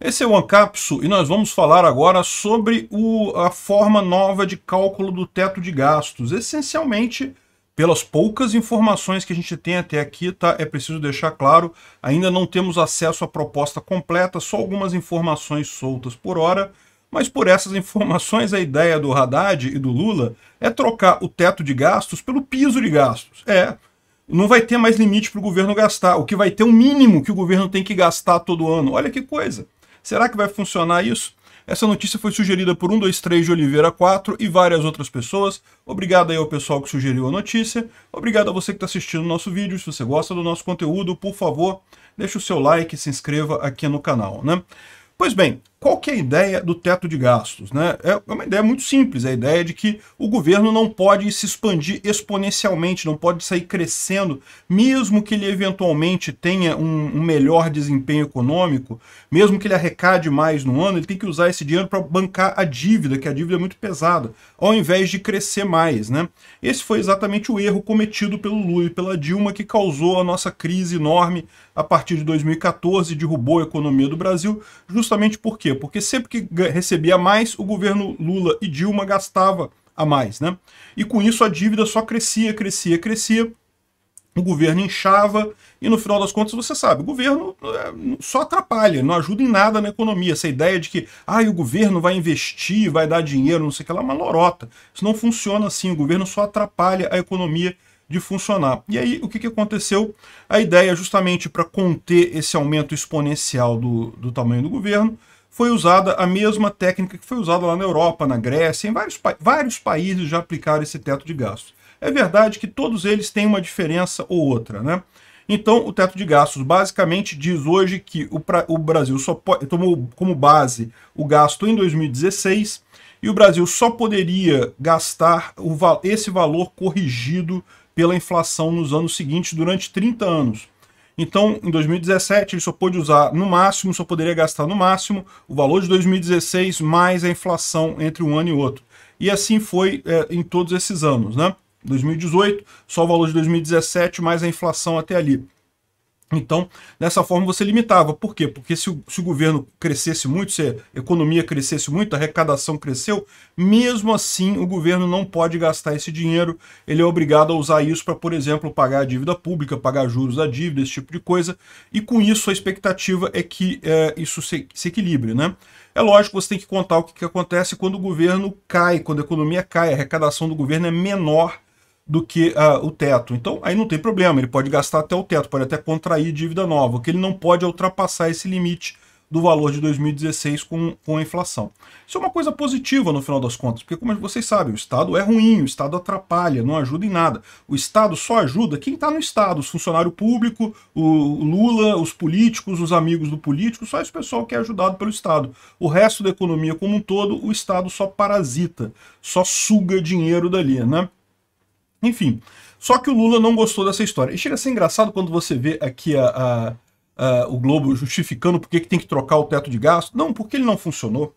Esse é o Ancapsu e nós vamos falar agora sobre o, a forma nova de cálculo do teto de gastos. Essencialmente, pelas poucas informações que a gente tem até aqui, tá? é preciso deixar claro, ainda não temos acesso à proposta completa, só algumas informações soltas por hora, mas por essas informações a ideia do Haddad e do Lula é trocar o teto de gastos pelo piso de gastos. É, não vai ter mais limite para o governo gastar, o que vai ter um mínimo que o governo tem que gastar todo ano. Olha que coisa! Será que vai funcionar isso? Essa notícia foi sugerida por 123 de Oliveira 4 e várias outras pessoas. Obrigado aí ao pessoal que sugeriu a notícia. Obrigado a você que está assistindo o nosso vídeo. Se você gosta do nosso conteúdo, por favor, deixe o seu like e se inscreva aqui no canal, né? Pois bem, qual que é a ideia do teto de gastos? Né? É, é uma ideia muito simples, é a ideia de que o governo não pode se expandir exponencialmente, não pode sair crescendo, mesmo que ele eventualmente tenha um, um melhor desempenho econômico, mesmo que ele arrecade mais no ano, ele tem que usar esse dinheiro para bancar a dívida, que a dívida é muito pesada, ao invés de crescer mais. Né? Esse foi exatamente o erro cometido pelo Lula e pela Dilma que causou a nossa crise enorme a partir de 2014, derrubou a economia do Brasil, justamente porque quê? Porque sempre que recebia mais, o governo Lula e Dilma gastava a mais, né? E com isso a dívida só crescia, crescia, crescia. O governo inchava e no final das contas você sabe, o governo é, só atrapalha, não ajuda em nada na economia. Essa ideia de que ah, o governo vai investir, vai dar dinheiro, não sei o que lá, é uma lorota. Isso não funciona assim, o governo só atrapalha a economia de funcionar. E aí, o que, que aconteceu? A ideia, justamente para conter esse aumento exponencial do, do tamanho do governo, foi usada a mesma técnica que foi usada lá na Europa, na Grécia, em vários, vários países já aplicaram esse teto de gastos. É verdade que todos eles têm uma diferença ou outra, né? Então, o teto de gastos basicamente diz hoje que o, o Brasil só tomou como base o gasto em 2016 e o Brasil só poderia gastar o, esse valor corrigido pela inflação nos anos seguintes durante 30 anos. Então, em 2017, ele só pôde usar no máximo, só poderia gastar no máximo o valor de 2016 mais a inflação entre um ano e outro. E assim foi é, em todos esses anos, né? 2018, só o valor de 2017 mais a inflação até ali. Então, dessa forma você limitava. Por quê? Porque se o, se o, governo crescesse muito, se a economia crescesse muito, a arrecadação cresceu, mesmo assim o governo não pode gastar esse dinheiro, ele é obrigado a usar isso para, por exemplo, pagar a dívida pública, pagar juros da dívida, esse tipo de coisa. E com isso a expectativa é que é, isso se, se equilibre, né? É lógico, que você tem que contar o que, que acontece quando o governo cai, quando a economia cai, a arrecadação do governo é menor do que ah, o teto. Então, aí não tem problema, ele pode gastar até o teto, pode até contrair dívida nova. O que ele não pode é ultrapassar esse limite do valor de 2016 com, com a inflação. Isso é uma coisa positiva no final das contas, porque como vocês sabem, o Estado é ruim, o Estado atrapalha, não ajuda em nada. O Estado só ajuda quem está no Estado, os funcionário público, o Lula, os políticos, os amigos do político, só esse pessoal que é ajudado pelo Estado. O resto da economia como um todo, o Estado só parasita, só suga dinheiro dali, né? Enfim, só que o Lula não gostou dessa história. E chega a ser engraçado quando você vê aqui a, a, a, o Globo justificando por que tem que trocar o teto de gasto. Não, porque ele não funcionou.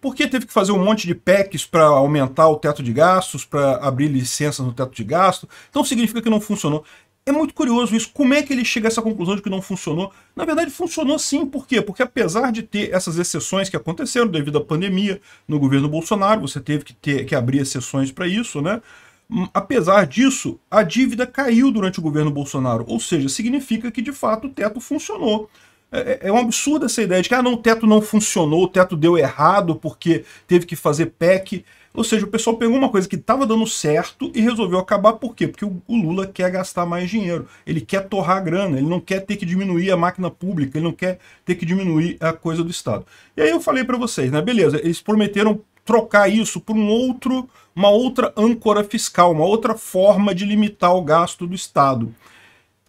Porque teve que fazer um monte de PECs para aumentar o teto de gastos, para abrir licenças no teto de gasto. Então significa que não funcionou. É muito curioso isso. Como é que ele chega a essa conclusão de que não funcionou? Na verdade, funcionou sim. Por quê? Porque apesar de ter essas exceções que aconteceram devido à pandemia no governo Bolsonaro, você teve que, ter, que abrir exceções para isso, né? Hum, apesar disso, a dívida caiu durante o governo Bolsonaro, ou seja, significa que de fato o teto funcionou. É, é, é, um absurdo essa ideia de que ah, não, o teto não funcionou, o teto deu errado porque teve que fazer PEC. Ou seja, o pessoal pegou uma coisa que estava dando certo e resolveu acabar. Por quê? Porque o Lula quer gastar mais dinheiro. Ele quer torrar grana, ele não quer ter que diminuir a máquina pública, ele não quer ter que diminuir a coisa do Estado. E aí eu falei para vocês, né? Beleza, eles prometeram trocar isso por um outro, uma outra âncora fiscal, uma outra forma de limitar o gasto do Estado.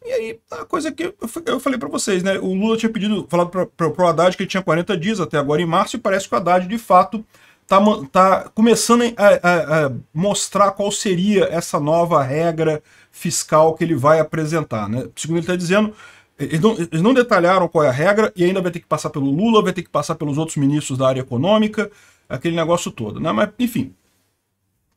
E aí, a coisa que eu, falei para vocês, né? O Lula tinha pedido, falado para o Haddad que ele tinha 40 dias até agora em março, e parece que o Haddad, de fato, está tá começando a, a, a, mostrar qual seria essa nova regra fiscal que ele vai apresentar. Né? Segundo ele está dizendo, eles não, eles não, detalharam qual é a regra e ainda vai ter que passar pelo Lula, vai ter que passar pelos outros ministros da área econômica, aquele negócio todo. Né? Mas, enfim.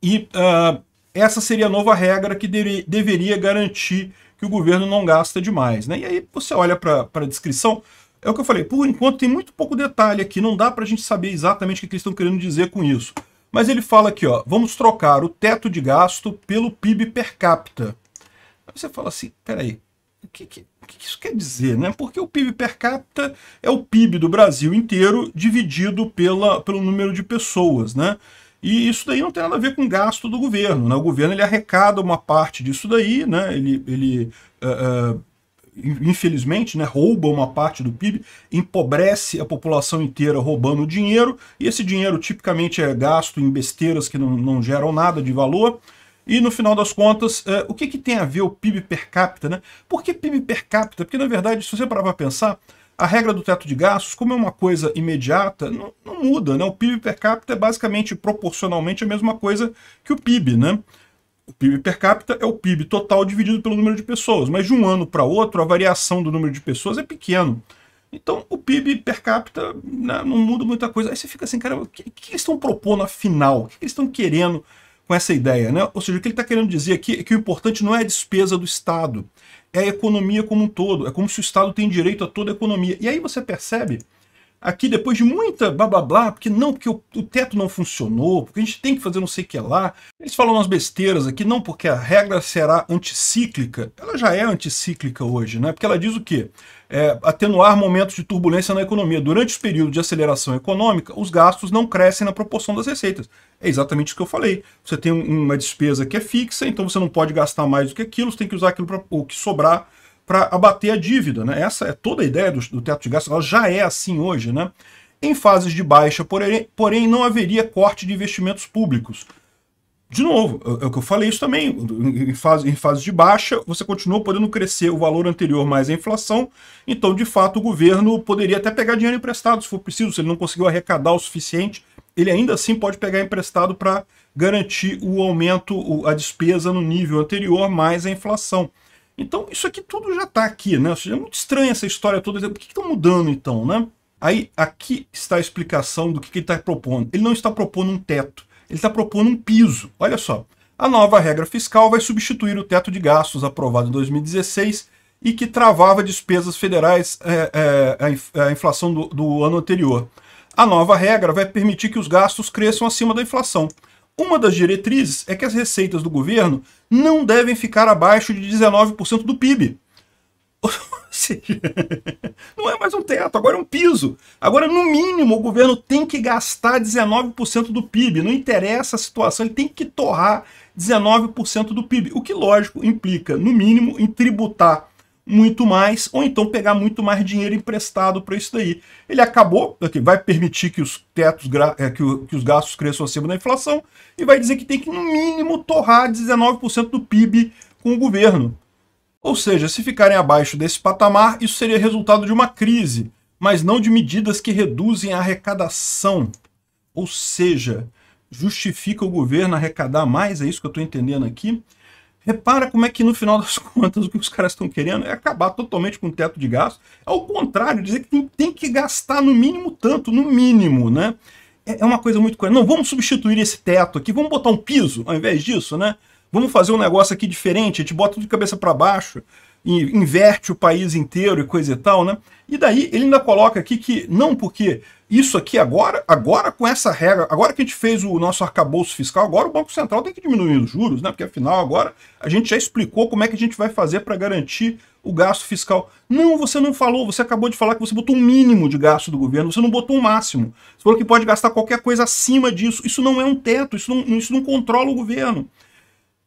E uh, essa seria a nova regra que deveria garantir que o governo não gasta demais. Né? E aí você olha para a descrição, é o que eu falei, por enquanto tem muito pouco detalhe aqui, não dá para a gente saber exatamente o que, que eles estão querendo dizer com isso. Mas ele fala aqui, ó, vamos trocar o teto de gasto pelo PIB per capita. Aí você fala assim, peraí, o que, que, que, isso quer dizer? Né? Porque o PIB per capita é o PIB do Brasil inteiro dividido pela, pelo número de pessoas. Né? E isso daí não tem nada a ver com gasto do governo. Né? O governo ele arrecada uma parte disso daí, né? ele, ele uh, uh, infelizmente, né, rouba uma parte do PIB, empobrece a população inteira roubando dinheiro, e esse dinheiro tipicamente é gasto em besteiras que não, não geram nada de valor. E no final das contas, é, o que, que tem a ver o PIB per capita? Né? Por que PIB per capita? Porque, na verdade, se você parar para pensar, a regra do teto de gastos, como é uma coisa imediata, não, não, muda. Né? O PIB per capita é basicamente proporcionalmente a mesma coisa que o PIB. Né? O PIB per capita é o PIB total dividido pelo número de pessoas, mas de um ano para outro a variação do número de pessoas é pequeno. Então o PIB per capita né, não muda muita coisa. Aí você fica assim, cara, o que, que eles estão propondo afinal? O que, que eles estão querendo? com essa ideia, né? Ou seja, o que ele está querendo dizer aqui é que o importante não é a despesa do Estado, é a economia como um todo, é como se o Estado tem direito a toda a economia. E aí você percebe, aqui depois de muita blá blá blá, porque não, porque o, o teto não funcionou, porque a gente tem que fazer não sei o que lá, eles falam umas besteiras aqui, não porque a regra será anticíclica, ela já é anticíclica hoje, né? Porque ela diz o quê? É, atenuar momentos de turbulência na economia. Durante os períodos de aceleração econômica, os gastos não crescem na proporção das receitas. É exatamente o que eu falei. Você tem uma despesa que é fixa, então você não pode gastar mais do que aquilo, você tem que usar aquilo para o que sobrar para abater a dívida. Né? Essa é toda a ideia do, do teto de gastos, ela já é assim hoje. Né? Em fases de baixa, porém, porém, não haveria corte de investimentos públicos. De novo, é, é o que eu falei isso também. Em fase, em fase de baixa, você continuou podendo crescer o valor anterior mais a inflação. Então, de fato, o governo poderia até pegar dinheiro emprestado, se for preciso, se ele não conseguiu arrecadar o suficiente ele ainda assim pode pegar emprestado para garantir o aumento, a despesa no nível anterior mais a inflação. Então isso aqui tudo já está aqui, né? Seja, é muito estranha essa história toda. Por que estão tá mudando então, né? Aí aqui está a explicação do que, que ele está propondo. Ele não está propondo um teto, ele está propondo um piso. Olha só, a nova regra fiscal vai substituir o teto de gastos aprovado em 2016 e que travava despesas federais é, é, a, inflação do, do ano anterior. A nova regra vai permitir que os gastos cresçam acima da inflação. Uma das diretrizes é que as receitas do governo não devem ficar abaixo de 19% do PIB. Ou seja, não é mais um teto, agora é um piso. Agora, no mínimo, o governo tem que gastar 19% do PIB. Não interessa a situação, ele tem que torrar 19% do PIB. O que, lógico, implica, no mínimo, em tributar muito mais, ou então pegar muito mais dinheiro emprestado para isso daí. Ele acabou, okay, vai permitir que os tetos é, que, o, que os gastos cresçam acima da inflação e vai dizer que tem que, no mínimo, torrar 19% do PIB com o governo. Ou seja, se ficarem abaixo desse patamar, isso seria resultado de uma crise, mas não de medidas que reduzem a arrecadação. Ou seja, justifica o governo arrecadar mais, é isso que eu estou entendendo aqui. Repara como é que no final das contas o que os caras estão querendo é acabar totalmente com o teto de gasto. Ao contrário, dizer que tem, tem que gastar no mínimo tanto, no mínimo, né? É, é uma coisa muito coisa. Não, vamos substituir esse teto aqui, vamos botar um piso ao invés disso, né? Vamos fazer um negócio aqui diferente, a gente bota tudo de cabeça para baixo inverte o país inteiro e coisa e tal, né? E daí ele ainda coloca aqui que não porque isso aqui agora, agora com essa regra, agora que a gente fez o nosso arcabouço fiscal, agora o Banco Central tem que diminuir os juros, né? Porque afinal agora a gente já explicou como é que a gente vai fazer para garantir o gasto fiscal. Não, você não falou, você acabou de falar que você botou um mínimo de gasto do governo, você não botou um máximo. Você falou que pode gastar qualquer coisa acima disso. Isso não é um teto, isso não, isso não controla o governo.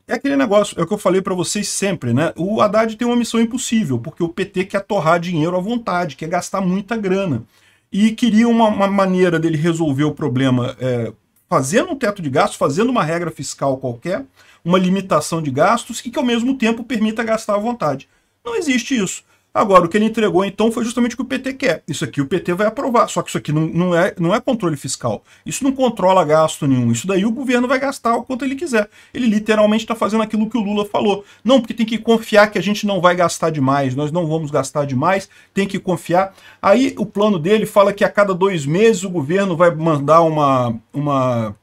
É aquele negócio, é o que eu falei para vocês sempre, né? O Haddad tem uma missão impossível, porque o PT quer torrar dinheiro à vontade, quer gastar muita grana. E queria uma, uma maneira dele resolver o problema é, fazendo um teto de gastos, fazendo uma regra fiscal qualquer, uma limitação de gastos e que ao mesmo tempo permita gastar à vontade. Não existe isso. Agora, o que ele entregou então foi justamente o que o PT quer. Isso aqui o PT vai aprovar. Só que isso aqui não, não, é, não é controle fiscal. Isso não controla gasto nenhum. Isso daí o governo vai gastar o quanto ele quiser. Ele literalmente está fazendo aquilo que o Lula falou. Não, porque tem que confiar que a gente não vai gastar demais, nós não vamos gastar demais, tem que confiar. Aí o plano dele fala que a cada dois meses o governo vai mandar uma. uma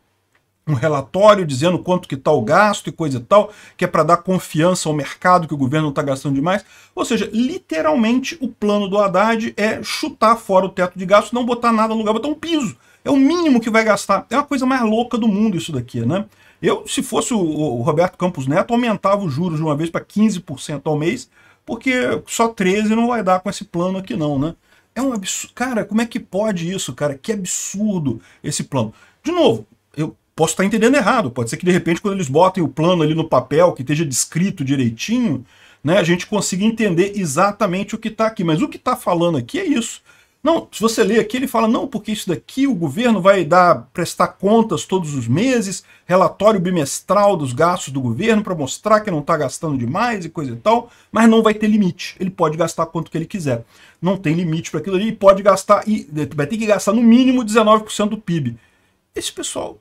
um relatório dizendo quanto que está o gasto e coisa e tal, que é para dar confiança ao mercado que o governo não está gastando demais. Ou seja, literalmente o plano do Haddad é chutar fora o teto de gasto, não botar nada no lugar, botar um piso. É o mínimo que vai gastar. É uma coisa mais louca do mundo isso daqui, né? Eu, se fosse o Roberto Campos Neto, aumentava os juros de uma vez para 15% ao mês, porque só 13 não vai dar com esse plano aqui não, né? É um absurdo. Cara, como é que pode isso, cara? Que absurdo esse plano. De novo, eu Posso estar tá entendendo errado, pode ser que de repente quando eles botem o plano ali no papel, que esteja descrito direitinho, né, a gente consiga entender exatamente o que está aqui. Mas o que está falando aqui é isso. Não, se você ler aqui, ele fala, não, porque isso daqui o governo vai dar, prestar contas todos os meses, relatório bimestral dos gastos do governo para mostrar que não está gastando demais e coisa e tal, mas não vai ter limite. Ele pode gastar quanto que ele quiser. Não tem limite para aquilo ali, pode gastar, e vai ter que gastar no mínimo 19% do PIB. Esse pessoal